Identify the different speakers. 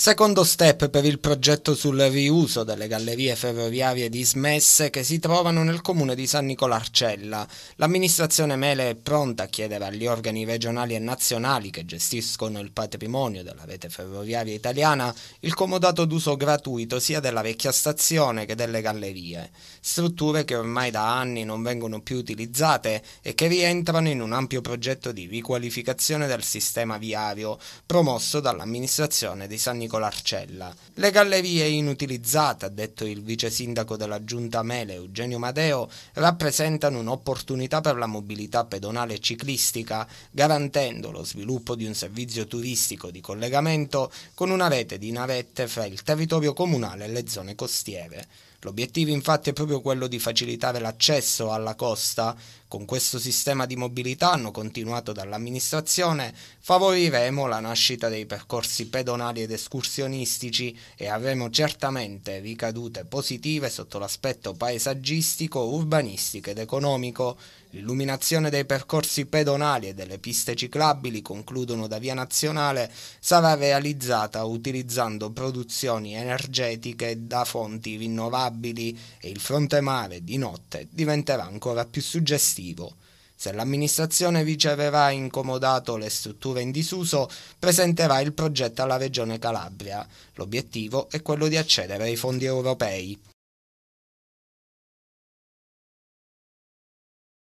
Speaker 1: Secondo step per il progetto sul riuso delle gallerie ferroviarie dismesse che si trovano nel comune di San Nicolarcella. L'amministrazione Mele è pronta a chiedere agli organi regionali e nazionali che gestiscono il patrimonio della rete ferroviaria italiana il comodato d'uso gratuito sia della vecchia stazione che delle gallerie, strutture che ormai da anni non vengono più utilizzate e che rientrano in un ampio progetto di riqualificazione del sistema viario promosso dall'amministrazione di San Nicolarcella. Nicola Arcella. Le gallerie inutilizzate, ha detto il vice sindaco della giunta Mele Eugenio Madeo, rappresentano un'opportunità per la mobilità pedonale e ciclistica, garantendo lo sviluppo di un servizio turistico di collegamento con una rete di navette fra il territorio comunale e le zone costiere. L'obiettivo infatti è proprio quello di facilitare l'accesso alla costa. Con questo sistema di mobilità, hanno continuato dall'amministrazione, favoriremo la nascita dei percorsi pedonali ed escursionistici e avremo certamente ricadute positive sotto l'aspetto paesaggistico, urbanistico ed economico. L'illuminazione dei percorsi pedonali e delle piste ciclabili, concludono da Via Nazionale, sarà realizzata utilizzando produzioni energetiche da fonti rinnovabili navigabili e il fronte mare di notte diventerà ancora più suggestivo. Se l'amministrazione riceverà incomodato le strutture in disuso, presenterà il progetto alla Regione Calabria. L'obiettivo è quello di accedere ai fondi europei.